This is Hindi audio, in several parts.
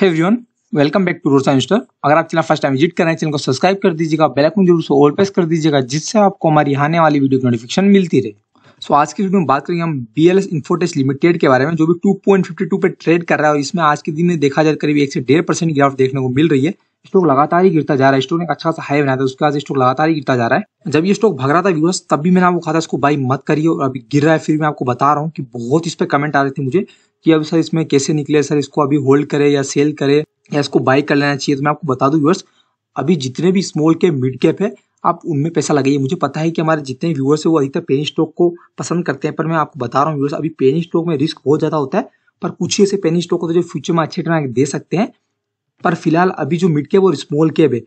hey everyone welcome back to road इंस्टर अगर आप चैनल फर्स्ट टाइम विजिट कर रहे हैं चैनल को सब्सक्राइब कर दीजिएगा बेल आइकन जरूर से ऑल प्रेस कर दीजिएगा जिससे आपको हमारी आने वाली वीडियो की नोटिफिकेशन मिलती रहे सो so, आज की वीडियो में बात करेंगे हम B L S Infotechs limited के बारे में जो भी टू पर ट्रेड कर रहा है और इसमें आज के दिन में देखा जाए करीब एक से डेढ़ परसेंट गिरावट देखने को मिल रही है स्टॉक लगातार ही गिरता जा रहा है स्टॉक ने अच्छा सा हाई बनाया था उसके बाद स्टॉक लगातार ही गिरता जा रहा है जब ये स्टॉक भग रहा था व्यूअर्स तब भी मैंने आपको कहा था इसको बाई मत करिए और अभी गिर रहा है फिर मैं आपको बता रहा हूँ कि बहुत इस पर कमेंट आ रहे थे मुझे कि अब सर इसमें कैसे निकले सर इसको अभी होल्ड करे या सेल करे या इसको बाय कर लेना चाहिए तो मैं आपको बता दूँ व्यूअर्स अभी जितने भी स्मॉल कैप मिड कैप है आप उनमें पैसा लगाइए मुझे पता है कि हमारे जितने व्यूअर्स है वो अधिकतर पेनी स्टॉक को पसंद करते हैं पर मैं आपको बता रहा हूँ व्यूअर्स अभी पेनी स्टॉक में रिस्क बहुत ज़्यादा होता है पर कुछ ही ऐसे पेनी स्टॉक होते हैं जो फ्यूचर में अच्छे टाइम दे सकते हैं पर फिलहाल अभी जो मिड कैप और स्मॉल कैप है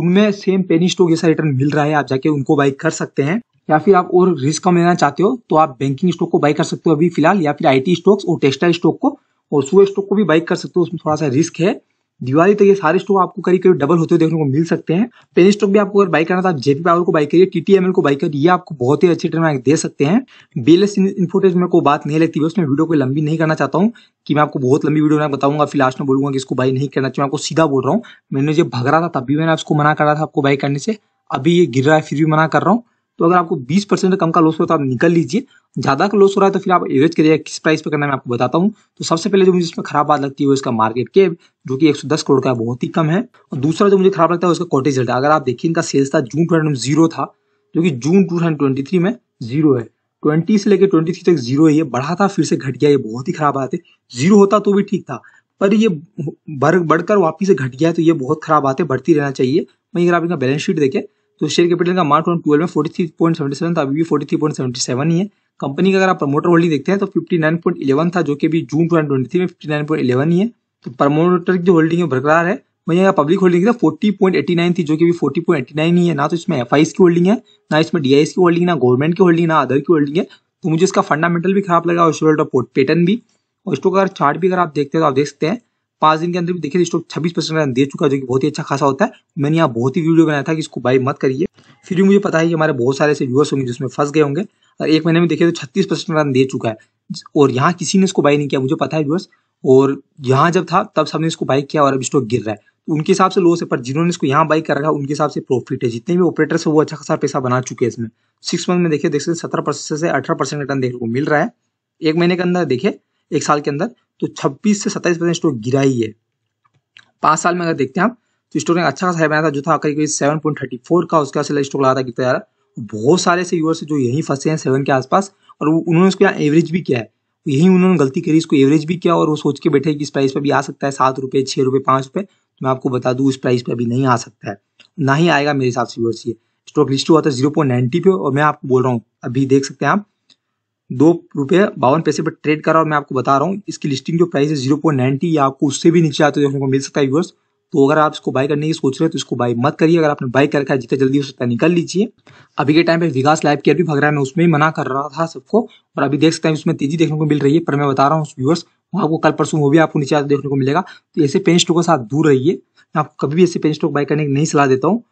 उनमें सेम पेनी स्टॉक जैसा रिटर्न मिल रहा है आप जाके उनको बाई कर सकते हैं या फिर आप और रिस्क कम लेना चाहते हो तो आप बैंकिंग स्टॉक को बाई कर सकते हो अभी फिलहाल या फिर आईटी स्टॉक्स और टेक्सटाइल स्टॉक को और सुबह स्टॉक को भी बाइक कर सकते हो उसमें थोड़ा सा रिस्क है दिवाली तक तो ये सारे स्टॉक आपको करीब करीब डबल होते हुए देखने को मिल सकते हैं पेन स्टॉक भी आपको अगर बाई करना था जेपी पावर को बाई करिए टीटीएमएल को बाई करिए आपको बहुत ही अच्छे टर्म दे सकते हैं बीएलएस इन्फोटेज मेरे को बात नहीं लगती है उसमें वीडियो को लंबी नहीं करना चाहता हूँ कि मैं आपको बहुत लंबी वीडियो ना बताऊंगा फिर लास्ट में बोलूंगा कि इसको बाई नहीं करना चाहिए मैं आपको सीधा बोल रहा हूँ मैंने जब भग रहा था तब भी मैंने आपको मना कर रहा था आपको बाई करने से अभी ये गिर रहा है फिर भी मना कर रहा हूँ तो अगर आपको 20 परसेंट कम का लॉस हो रहा है तो आप निकल लीजिए ज़्यादा का लॉस हो रहा है तो फिर आप एवरेज करिए किस प्राइस पे करना मैं आपको बताता हूँ तो सबसे पहले जो मुझे इसमें खराब बात लगती है वो इसका मार्केट कैप जो कि 110 करोड़ का बहुत ही कम है और दूसरा जो मुझे खराब लगता है उसका कॉटेज रेट अगर आप देखिए इनका सेल्स था जून टू जीरो था जो कि जून टू में जीरो है ट्वेंटी से लेकर ट्वेंटी थ्री तक जीरो है ये बढ़ा था फिर से घट गया ये बहुत ही खराब बात है जीरो होता तो भी ठीक था पर ये बढ़कर वापिस से घट गया तो ये बहुत खराब बात है बढ़ती रहना चाहिए वहीं अगर आप इनका बैलेंस शीट देखें तो शेयर कैपिटल का मार्च वन ट्वेल्व में forty three point seventy seven था अभी भी forty three point seventy seven ही है कंपनी का अगर आप प्रमोटर होल्डिंग देखते हैं तो फिफ्टी नाइन पॉइंट इलेवन था जो कि अभी जून टू ट्वेंटी थ्री में फिफ्टी नाइन पॉइंट इलेवन ही है तो प्रमोटर की जो होल्डिंग है बरकरार है वही यहाँ पब्लिक होल्डिंग था फोर्टी पॉइंट एटी नाइन थी जो कि अभी फोर्टी पॉइंट एटी नाइन ही है ना तो इसमें एफ की होल्डिंग है ना इसमें डी की होल्डिंग ना गवर्नमेंट की होल्डिंग ना अदर की होल्डिंग है तो मुझे इसका फंडामेंटल भी खराब लगा और इसका पैटर्न भी और इसको अगर चार्ट भी अगर आप देखते हैं तो आप देख सकते हैं पांच दिन के अंदर भी देखिए तो स्टॉक छब्बीस परसेंट रन दे चुका है जो कि बहुत ही अच्छा खासा होता है मैंने यहाँ बहुत ही वीडियो बनाया था कि इसको बाई मत करिए फिर भी मुझे पता है कि हमारे बहुत सारे ऐसे व्यूअर्स होंगे जिसमें फंस गए होंगे और एक महीने में देखिए तो छत्तीस परसेंट रन दे चुका है और यहाँ किसी ने इसको बाई नहीं किया मुझे पता है व्यूअर्स और यहाँ जब था तब सबने इसको बाई किया और अब स्टॉक गिर रहा है तो उनके हिसाब से लॉस है पर जिन्होंने इसको यहाँ बाई कर रखा उनके हिसाब से प्रॉफिट है जितने भी ऑपरेटर है वो अच्छा खासा पैसा बना चुके हैं इसमें सिक्स मंथ में देखिए देख सकते सत्रह परसेंट से अठारह परसेंट रिटर्न देखने को मिल रहा है एक महीने के अंदर देखिए एक साल के अंदर तो 26 से 27 परसेंट स्टॉक गिरा ही है पांच साल में अगर देखते हैं आप तो स्टॉक ने अच्छा खासा बनाया था जो था करीब करीब सेवन पॉइंट थर्टी फोर का उसके बाद स्टॉक लगा था कितना यार बहुत सारे से यूवर्स जो यहीं फंसे हैं सेवन के आसपास और उन्होंने उसको यहाँ एवरेज भी किया है तो यही उन्होंने गलती करी इसको एवरेज भी किया और वो सोच के बैठे कि इस प्राइस पर भी आ सकता है सात रुपये छः रुपये पाँच रुपये तो मैं आपको बता दूँ इस प्राइस पर अभी नहीं आ सकता है ना ही आएगा मेरे हिसाब से यूवर्स ये स्टॉक लिस्ट हुआ था जीरो पॉइंट नाइन्टी पे और मैं आपको बोल रहा हूँ अभी देख सकते हैं आप दो रुपये बावन पैसे पर ट्रेड करा और मैं आपको बता रहा हूँ इसकी लिस्टिंग जो प्राइस है जीरो पॉइंट नाइनटी या आपको उससे भी नीचे आते देखने को मिल सकता है व्यूअर्स तो अगर आप इसको बाय करने की सोच रहे हो तो इसको बाय मत करिए अगर आपने बाय कर रखा है जितना जल्दी हो सकता है निकल लीजिए अभी के टाइम पे विकास लाइव केयर भी भग रहा है मैं उसमें ही मना कर रहा था सबको और अभी देख सकते हैं उसमें तेजी देखने को मिल रही है पर मैं बता रहा हूँ व्यूअर्स वहाँ आपको कल परसों वो भी आपको नीचे आते देखने को मिलेगा तो ऐसे पेन स्टॉक के साथ दूर रहिए मैं आपको कभी भी ऐसे पेन स्टॉक बाय करने की नहीं सलाह देता हूँ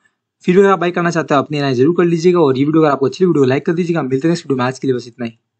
फिर भी अगर आप बाय करना चाहते हो अपनी राय जरूर कर लीजिएगा और ये वीडियो अगर आपको अच्छी वीडियो लाइक कर दीजिएगा मिलते हैं इस वीडियो में आज के लिए बस इतना ही